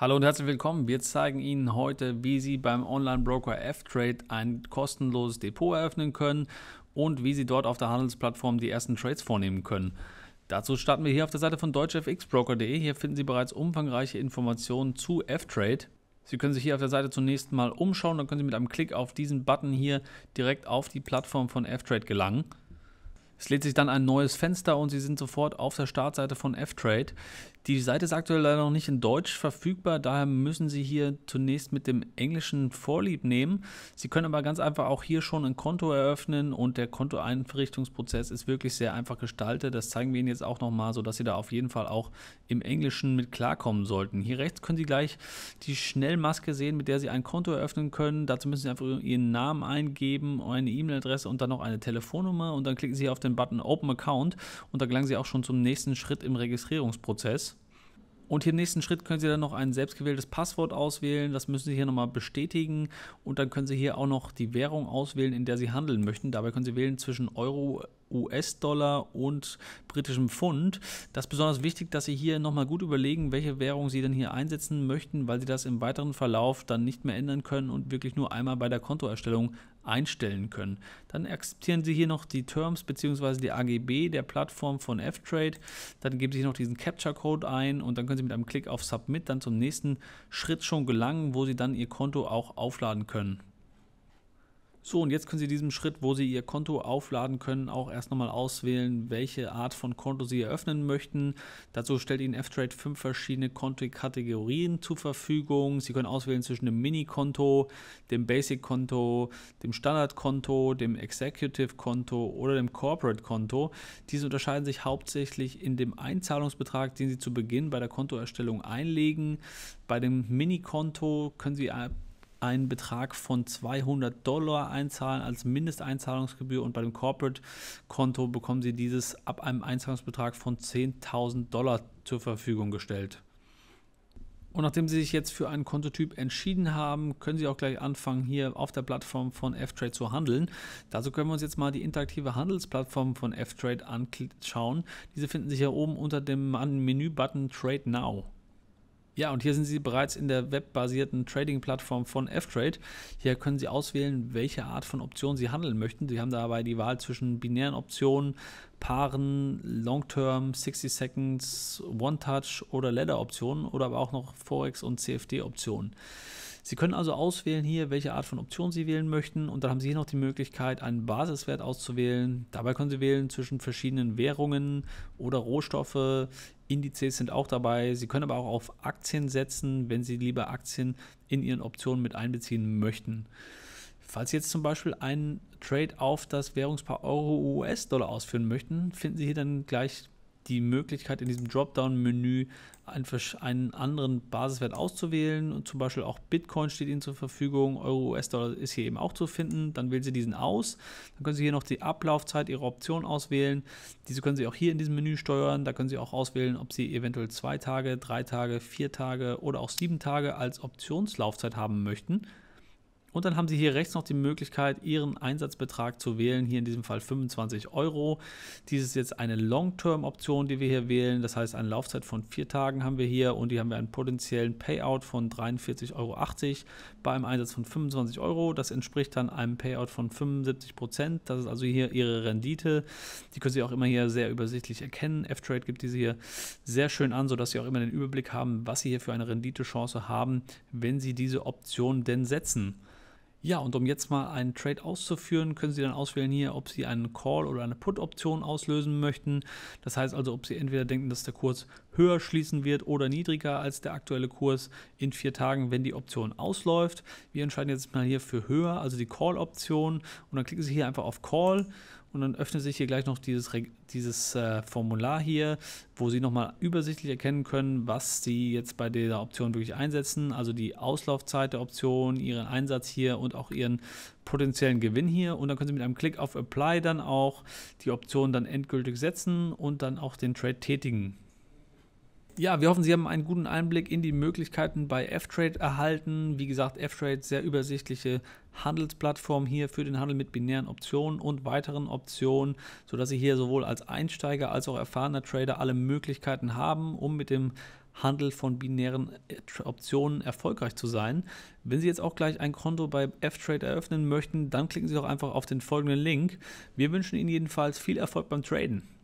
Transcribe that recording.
Hallo und herzlich willkommen. Wir zeigen Ihnen heute, wie Sie beim Online-Broker F-Trade ein kostenloses Depot eröffnen können und wie Sie dort auf der Handelsplattform die ersten Trades vornehmen können. Dazu starten wir hier auf der Seite von deutschfxbroker.de. Hier finden Sie bereits umfangreiche Informationen zu F-Trade. Sie können sich hier auf der Seite zunächst mal umschauen, dann können Sie mit einem Klick auf diesen Button hier direkt auf die Plattform von F-Trade gelangen. Es lädt sich dann ein neues Fenster und Sie sind sofort auf der Startseite von F-Trade. Die Seite ist aktuell leider noch nicht in Deutsch verfügbar, daher müssen Sie hier zunächst mit dem Englischen Vorlieb nehmen. Sie können aber ganz einfach auch hier schon ein Konto eröffnen und der Kontoeinrichtungsprozess ist wirklich sehr einfach gestaltet. Das zeigen wir Ihnen jetzt auch nochmal, sodass Sie da auf jeden Fall auch im Englischen mit klarkommen sollten. Hier rechts können Sie gleich die Schnellmaske sehen, mit der Sie ein Konto eröffnen können. Dazu müssen Sie einfach Ihren Namen eingeben, eine E-Mail-Adresse und dann noch eine Telefonnummer und dann klicken Sie auf den Button Open Account und da gelangen Sie auch schon zum nächsten Schritt im Registrierungsprozess. Und hier im nächsten Schritt können Sie dann noch ein selbstgewähltes Passwort auswählen. Das müssen Sie hier nochmal bestätigen. Und dann können Sie hier auch noch die Währung auswählen, in der Sie handeln möchten. Dabei können Sie wählen zwischen Euro, US-Dollar und britischem Pfund. Das ist besonders wichtig, dass Sie hier nochmal gut überlegen, welche Währung Sie denn hier einsetzen möchten, weil Sie das im weiteren Verlauf dann nicht mehr ändern können und wirklich nur einmal bei der Kontoerstellung einstellen können. Dann akzeptieren Sie hier noch die Terms bzw. die AGB der Plattform von F-Trade. Dann geben Sie hier noch diesen Capture-Code ein und dann können Sie mit einem Klick auf Submit dann zum nächsten Schritt schon gelangen, wo Sie dann Ihr Konto auch aufladen können. So, und jetzt können Sie diesen Schritt, wo Sie Ihr Konto aufladen können, auch erst nochmal auswählen, welche Art von Konto Sie eröffnen möchten. Dazu stellt Ihnen F-Trade fünf verschiedene Kontokategorien zur Verfügung. Sie können auswählen zwischen dem Mini-Konto, dem Basic-Konto, dem Standard-Konto, dem Executive-Konto oder dem Corporate-Konto. Diese unterscheiden sich hauptsächlich in dem Einzahlungsbetrag, den Sie zu Beginn bei der Kontoerstellung einlegen. Bei dem Mini-Konto können Sie einen Betrag von 200 Dollar einzahlen als Mindesteinzahlungsgebühr und bei dem Corporate-Konto bekommen Sie dieses ab einem Einzahlungsbetrag von 10.000 Dollar zur Verfügung gestellt. Und nachdem Sie sich jetzt für einen Kontotyp entschieden haben, können Sie auch gleich anfangen, hier auf der Plattform von F-Trade zu handeln. Dazu können wir uns jetzt mal die interaktive Handelsplattform von F-Trade anschauen. Diese finden sich hier oben unter dem Menü-Button Trade Now. Ja, und hier sind Sie bereits in der webbasierten Trading-Plattform von F-Trade. Hier können Sie auswählen, welche Art von Optionen Sie handeln möchten. Sie haben dabei die Wahl zwischen binären Optionen, Paaren, Long-Term, 60 Seconds, One-Touch oder Ladder-Optionen oder aber auch noch Forex- und CFD-Optionen. Sie können also auswählen hier, welche Art von Option Sie wählen möchten und dann haben Sie hier noch die Möglichkeit, einen Basiswert auszuwählen. Dabei können Sie wählen zwischen verschiedenen Währungen oder Rohstoffe. Indizes sind auch dabei. Sie können aber auch auf Aktien setzen, wenn Sie lieber Aktien in Ihren Optionen mit einbeziehen möchten. Falls Sie jetzt zum Beispiel einen Trade auf das Währungspaar Euro-US-Dollar ausführen möchten, finden Sie hier dann gleich die Möglichkeit in diesem Dropdown-Menü einen anderen Basiswert auszuwählen. Und zum Beispiel auch Bitcoin steht Ihnen zur Verfügung, Euro, US-Dollar ist hier eben auch zu finden. Dann wählen Sie diesen aus. Dann können Sie hier noch die Ablaufzeit Ihrer Option auswählen. Diese können Sie auch hier in diesem Menü steuern. Da können Sie auch auswählen, ob Sie eventuell zwei Tage, drei Tage, vier Tage oder auch sieben Tage als Optionslaufzeit haben möchten. Und dann haben Sie hier rechts noch die Möglichkeit, Ihren Einsatzbetrag zu wählen. Hier in diesem Fall 25 Euro. Dies ist jetzt eine Long-Term-Option, die wir hier wählen. Das heißt, eine Laufzeit von vier Tagen haben wir hier und hier haben wir einen potenziellen Payout von 43,80 Euro bei einem Einsatz von 25 Euro. Das entspricht dann einem Payout von 75 Prozent. Das ist also hier Ihre Rendite. Die können Sie auch immer hier sehr übersichtlich erkennen. F-Trade gibt diese hier sehr schön an, sodass Sie auch immer den Überblick haben, was Sie hier für eine Renditechance haben, wenn Sie diese Option denn setzen. Ja, und um jetzt mal einen Trade auszuführen, können Sie dann auswählen hier, ob Sie einen Call oder eine Put-Option auslösen möchten. Das heißt also, ob Sie entweder denken, dass der Kurs höher schließen wird oder niedriger als der aktuelle Kurs in vier Tagen, wenn die Option ausläuft. Wir entscheiden jetzt mal hier für höher, also die Call-Option. Und dann klicken Sie hier einfach auf Call und dann öffnet sich hier gleich noch dieses, dieses äh, Formular hier, wo Sie nochmal übersichtlich erkennen können, was Sie jetzt bei dieser Option wirklich einsetzen. Also die Auslaufzeit der Option, Ihren Einsatz hier und auch Ihren potenziellen Gewinn hier. Und dann können Sie mit einem Klick auf Apply dann auch die Option dann endgültig setzen und dann auch den Trade tätigen ja, wir hoffen, Sie haben einen guten Einblick in die Möglichkeiten bei F-Trade erhalten. Wie gesagt, F-Trade, sehr übersichtliche Handelsplattform hier für den Handel mit binären Optionen und weiteren Optionen, sodass Sie hier sowohl als Einsteiger als auch erfahrener Trader alle Möglichkeiten haben, um mit dem Handel von binären äh, Optionen erfolgreich zu sein. Wenn Sie jetzt auch gleich ein Konto bei F-Trade eröffnen möchten, dann klicken Sie doch einfach auf den folgenden Link. Wir wünschen Ihnen jedenfalls viel Erfolg beim Traden.